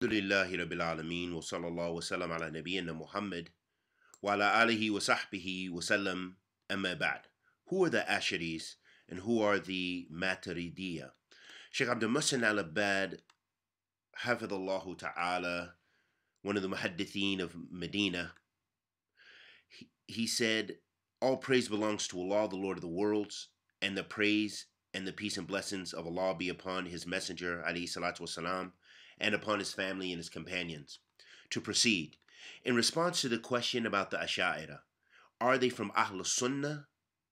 Alhamdulillahi Rabbil Alameen wa sallallahu wa sallam ala nabiyyina Muhammad wa ala alihi wa sahbihi wa sallam amma ba'd. Who are the Asharis and who are the Maturidiyya? Sheikh Abdul Muhsin al-Abbad, hafidhullahu ta'ala, one of the muhaddithin of Medina, he, he said, All praise belongs to Allah, the Lord of the worlds, and the praise and the peace and blessings of Allah be upon His Messenger, alayhi salatu wasalam, and upon his family and his companions. To proceed, in response to the question about the Asha'ira, are they from Ahl Sunnah,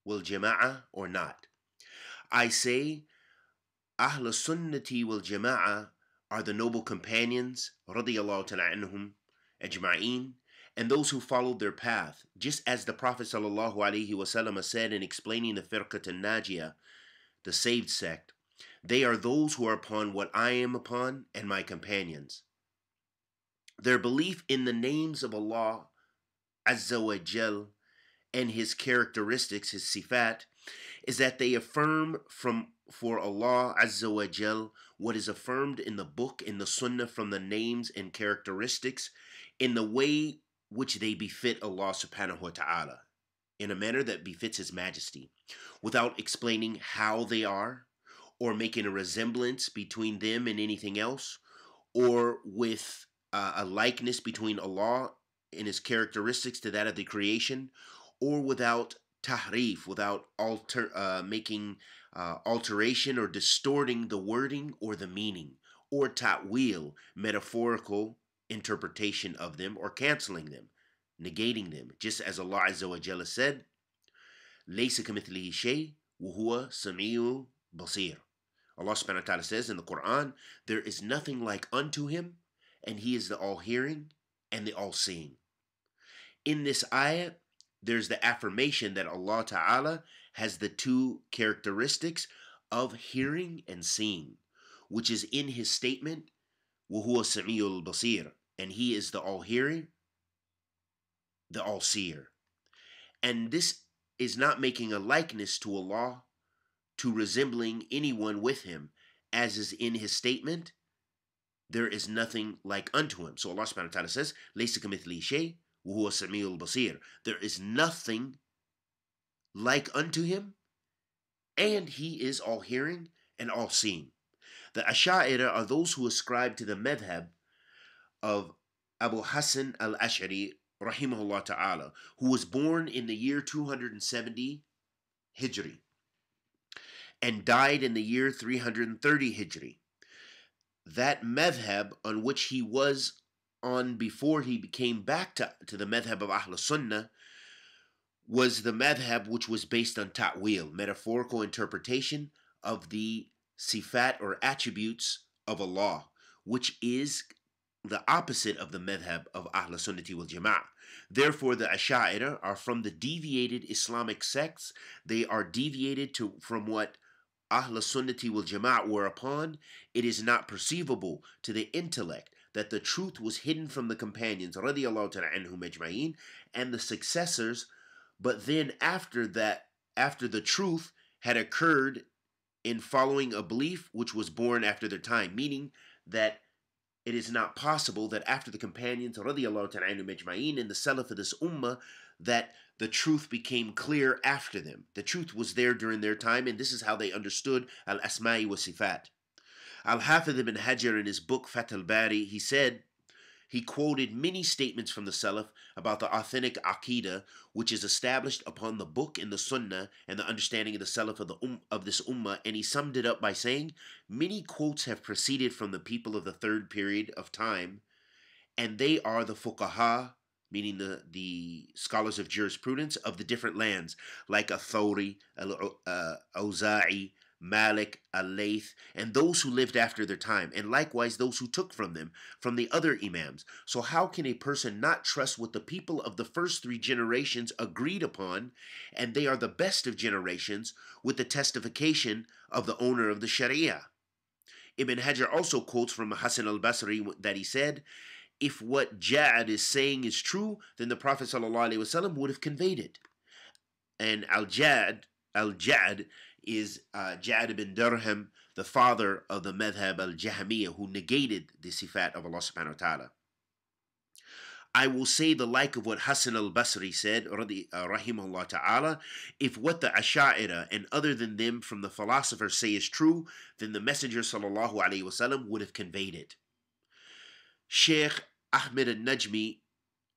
will Jama'ah, or not? I say, Ahl Sunnati will Jama'ah are the noble companions, radiallahu ta'ala anhum, ajma'een, and those who followed their path, just as the Prophet sallallahu alaihi wasallam said in explaining the firqat al-najiyah, the saved sect, they are those who are upon what I am upon and my companions. Their belief in the names of Allah Azza wa Jal and his characteristics, his sifat, is that they affirm from for Allah Azza wa Jal what is affirmed in the book, in the sunnah from the names and characteristics in the way which they befit Allah subhanahu wa ta'ala, in a manner that befits His Majesty, without explaining how they are, or making a resemblance between them and anything else, or with uh, a likeness between Allah and His characteristics to that of the creation, or without tahrif, without alter, uh, making uh, alteration or distorting the wording or the meaning, or ta'wil, metaphorical interpretation of them, or canceling them, negating them, just as Allah Azza wa Jalla said, لَيْسَ كَمِثْلِهِ شَيْءٍ وَهُوَ سَمِيعُ بَصِيرٌ Allah subhanahu wa ta'ala says in the Quran, there is nothing like unto him, and he is the all hearing and the all seeing. In this ayah, there's the affirmation that Allah ta'ala has the two characteristics of hearing and seeing, which is in his statement, وَهُوَ Samiul basir and he is the all hearing, the all seer. And this is not making a likeness to Allah to resembling anyone with him, as is in his statement, there is nothing like unto him. So Allah subhanahu wa ta'ala says, لَيْسَ كَمِثْلِهِ شَيْءٍ basir." There is nothing like unto him, and he is all-hearing and all-seeing. The Asha'ira are those who ascribe to the madhab of Abu Hassan al-Ash'ari, rahimahullah ta'ala, who was born in the year 270 Hijri and died in the year 330 Hijri. That madhab on which he was on before he became back to, to the madhab of Ahl Sunnah was the madhab which was based on ta'wil, metaphorical interpretation of the sifat or attributes of Allah, which is the opposite of the madhab of Ahl Sunnati wal Jama'ah. Therefore, the Asha'ira are from the deviated Islamic sects. They are deviated to from what Ahl Sunnati wal Jama'at, whereupon it is not perceivable to the intellect that the truth was hidden from the companions, radiallahu ta'ala and the successors, but then after that, after the truth had occurred in following a belief which was born after their time, meaning that it is not possible that after the companions radiallahu ta'ala majma'in and the salaf of this ummah that the truth became clear after them. The truth was there during their time and this is how they understood al-asma'i wa sifat. Al-Hafidh ibn Hajar in his book Fath al-Bari, he said, he quoted many statements from the Salaf about the authentic Aqidah, which is established upon the book and the Sunnah and the understanding of the Salaf of, the um, of this Ummah, and he summed it up by saying, Many quotes have proceeded from the people of the third period of time, and they are the Fuqaha, meaning the, the scholars of jurisprudence of the different lands, like a Al-Awza'i, uh, Malik, alayth and those who lived after their time, and likewise those who took from them, from the other Imams. So, how can a person not trust what the people of the first three generations agreed upon, and they are the best of generations, with the testification of the owner of the Sharia? Ibn Hajar also quotes from Hassan al Basri that he said, If what Ja'ad is saying is true, then the Prophet ﷺ would have conveyed it. And al Ja'ad, al Ja'ad, is uh, Ja'ad bin Durham, the father of the Madhab al-Jahmiyyah, who negated the sifat of Allah subhanahu wa ta'ala. I will say the like of what Hassan al-Basri said, uh, rahimahullah ta'ala, if what the Asha'ira and other than them from the philosophers say is true, then the Messenger sallallahu Alayhi wasallam would have conveyed it. Sheikh Ahmed al-Najmi,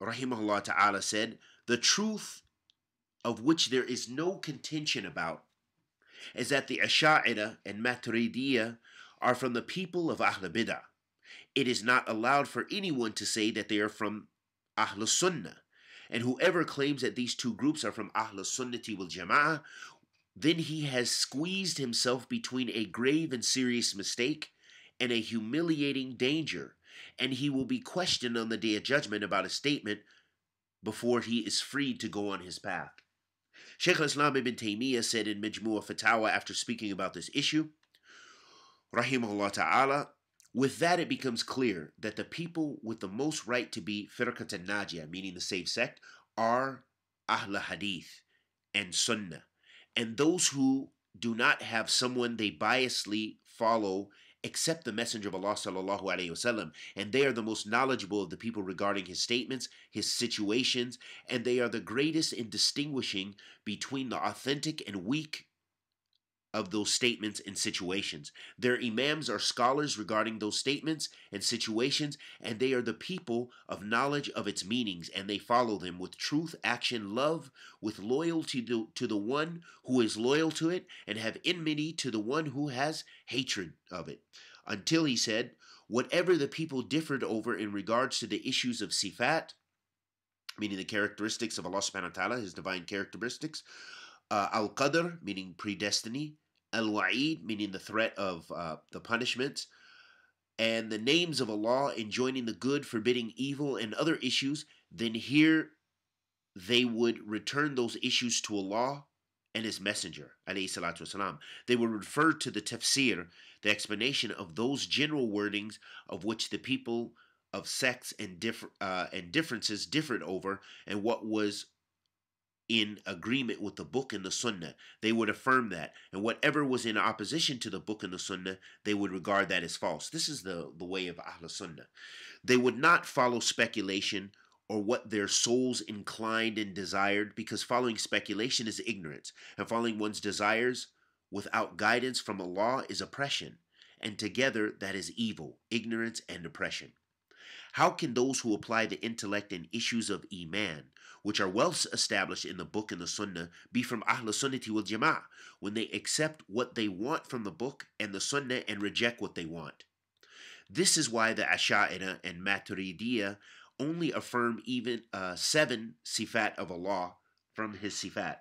rahimahullah ta'ala, said, the truth of which there is no contention about is that the Asha'ira and Maturidiyya are from the people of Ahl Bidah. It is not allowed for anyone to say that they are from Ahl Sunnah. And whoever claims that these two groups are from Ahl Sunnati wal Jama'ah, then he has squeezed himself between a grave and serious mistake and a humiliating danger, and he will be questioned on the day of judgment about his statement before he is freed to go on his path. Sheikh al-Islam ibn Taymiyyah said in Majmu'ah Fatawa after speaking about this issue, rahimahullah ta'ala, with that, it becomes clear that the people with the most right to be firqat al-najiyah, meaning the saved sect, are ahl hadith and sunnah, and those who do not have someone they biasly follow except the Messenger of Allah sallallahu and they are the most knowledgeable of the people regarding his statements, his situations, and they are the greatest in distinguishing between the authentic and weak of those statements and situations. Their imams are scholars regarding those statements and situations, and they are the people of knowledge of its meanings, and they follow them with truth, action, love, with loyalty to, to the one who is loyal to it, and have enmity to the one who has hatred of it. Until he said, Whatever the people differed over in regards to the issues of sifat, meaning the characteristics of Allah subhanahu wa ta'ala, his divine characteristics, uh, al qadr, meaning predestiny, al wa'id, meaning the threat of uh, the punishment, and the names of Allah, enjoining the good, forbidding evil, and other issues, then here they would return those issues to Allah and His Messenger, والسلام. They would refer to the tafsir, the explanation of those general wordings of which the people of sects and, diff- uh, and differences differed over, and what was in agreement with the book and the sunnah. They would affirm that. And whatever was in opposition to the book and the sunnah, they would regard that as false. This is the, the way of Ahlul Sunnah. They would not follow speculation or what their souls inclined and desired, because following speculation is ignorance, and following one's desires without guidance from Allah is oppression, and together that is evil, ignorance and oppression. How can those who apply the intellect and issues of Iman, which are well established in the book and the Sunnah, be from Ahlul Sunnati wal Jama'ah when they accept what they want from the book and the Sunnah and reject what they want? This is why the Asha'ira and Maturidiya only affirm even uh, seven sifat of Allah from his sifat,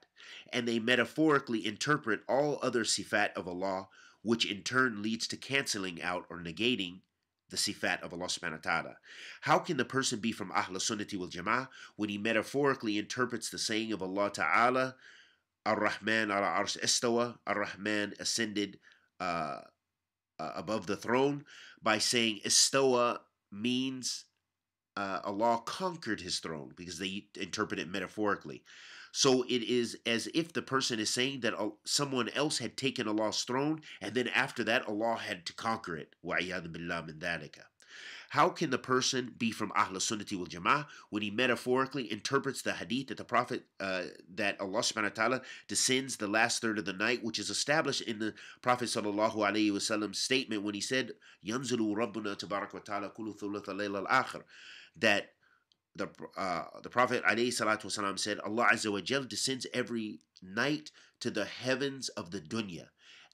and they metaphorically interpret all other sifat of Allah, which in turn leads to canceling out or negating the sifat of Allah subhanahu wa ta'ala. How can the person be from Ahl Sunnati wal Jama'ah when he metaphorically interprets the saying of Allah ta'ala, Ar-Rahman ala arsh istawa, Ar-Rahman ascended uh, uh, above the throne, by saying istawa means uh, Allah conquered his throne because they interpret it metaphorically. So it is as if the person is saying that uh, someone else had taken Allah's throne, and then after that, Allah had to conquer it. How can the person be from Ahl Sunnati wal Jama'ah when he metaphorically interprets the hadith that the Prophet uh, that Allah subhanahu wa ta'ala descends the last third of the night, which is established in the Prophet Sallallahu Alaihi Wasallam's statement when he said, Yanzulu Rabbuna Tabarak wa Ta'ala Kulu al Akhir that the, uh, the Prophet والسلام, said, Allah Azza wa descends every night to the heavens of the dunya.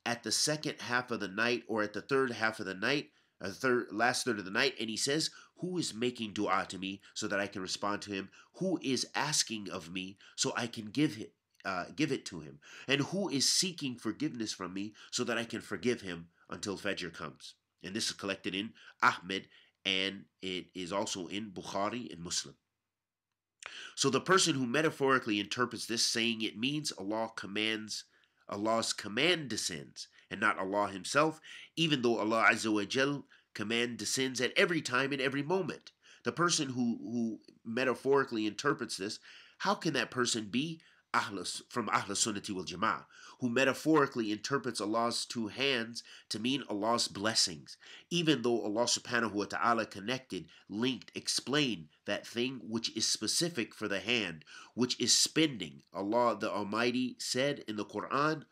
At the second half of the night or at the third half of the night, a uh, third, last third of the night, and he says, Who is making dua to me so that I can respond to him? Who is asking of me so I can give it, uh, give it to him? And who is seeking forgiveness from me so that I can forgive him until Fajr comes? And this is collected in Ahmed and it is also in Bukhari and Muslim. So the person who metaphorically interprets this saying it means Allah commands, Allah's command descends, and not Allah Himself, even though Allah Azza wa Jal command descends at every time and every moment. The person who, who metaphorically interprets this, how can that person be Ahlus from Ahl Sunnati wal Jama'ah, who metaphorically interprets Allah's two hands to mean Allah's blessings, even though Allah subhanahu wa ta'ala connected, linked, explained that thing which is specific for the hand, which is spending. Allah the Almighty said in the Quran,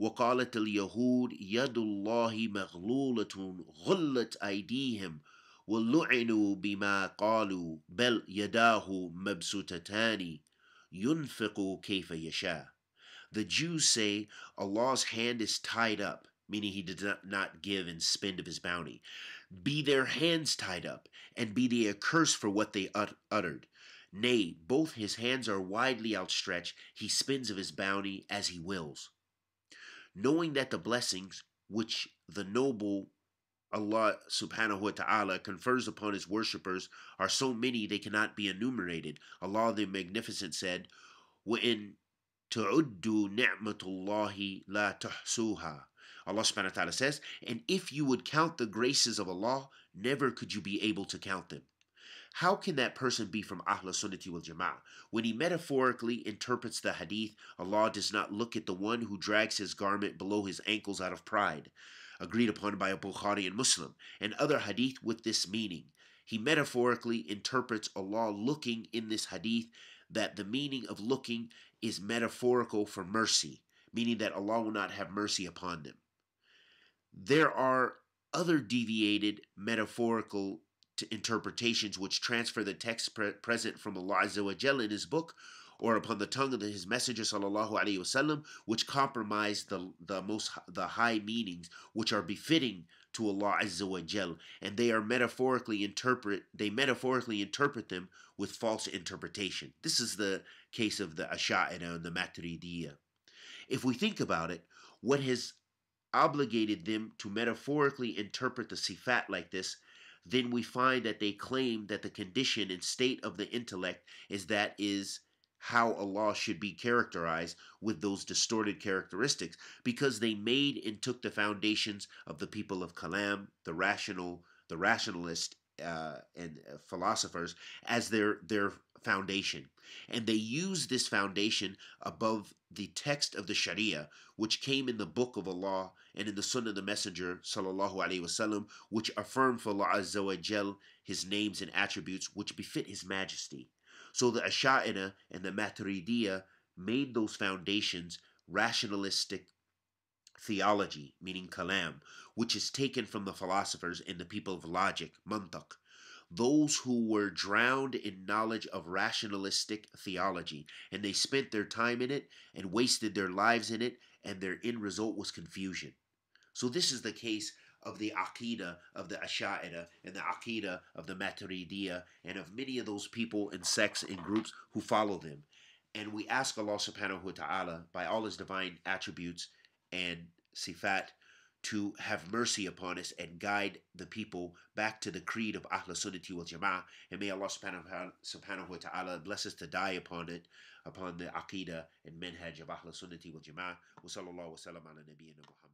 وقالت اليهود يد الله مغلولة غلت أيديهم ولعنوا بما قالوا بل يداه مبسوطتان yunfiqu kayfa yasha. The Jews say Allah's hand is tied up, meaning he did not give and spend of his bounty. Be their hands tied up, and be they accursed for what they uttered. Nay, both his hands are widely outstretched, he spends of his bounty as he wills. Knowing that the blessings which the noble Allah subhanahu wa ta'ala confers upon his worshippers are so many they cannot be enumerated. Allah the Magnificent said, وَإِن تُعُدُّوا نِعْمَةُ اللَّهِ لَا تُحْسُوهَا Allah subhanahu wa ta'ala says, And if you would count the graces of Allah, never could you be able to count them. How can that person be from Ahl Sunnati wal Jama'ah? When he metaphorically interprets the hadith, Allah does not look at the one who drags his garment below his ankles out of pride agreed upon by a Bukhari and Muslim, and other hadith with this meaning. He metaphorically interprets Allah looking in this hadith that the meaning of looking is metaphorical for mercy, meaning that Allah will not have mercy upon them. There are other deviated metaphorical interpretations which transfer the text present from Allah in His book or upon the tongue of his messenger sallallahu alaihi wasallam which compromise the the most the high meanings which are befitting to Allah azza wa jal and they are metaphorically interpret they metaphorically interpret them with false interpretation this is the case of the ash'ariyah and the maturidiyah if we think about it what has obligated them to metaphorically interpret the sifat like this then we find that they claim that the condition and state of the intellect is that is how Allah should be characterized with those distorted characteristics because they made and took the foundations of the people of Kalam, the rational, the rationalist uh, and uh, philosophers as their their foundation, and they use this foundation above the text of the Sharia, which came in the Book of Allah and in the Sunnah of the Messenger (sallallahu alaihi wasallam), which affirm for Allah Azza wa Jal His names and attributes which befit His Majesty. So the Asha'ina and the Maturidiyah made those foundations rationalistic theology, meaning kalam, which is taken from the philosophers and the people of logic, mantak, those who were drowned in knowledge of rationalistic theology, and they spent their time in it and wasted their lives in it, and their end result was confusion. So this is the case of the Akida, of the Asha'ira and the Akida of the Maturidiyah and of many of those people and sects and groups who follow them. And we ask Allah subhanahu wa ta'ala by all his divine attributes and sifat to have mercy upon us and guide the people back to the creed of Ahl Sunnati wal Jama'ah. And may Allah subhanahu wa ta'ala bless us to die upon it, upon the Aqidah and Minhaj of Ahl Sunnati wal Jama'ah. Wa sallallahu wa sallam ala Muhammad.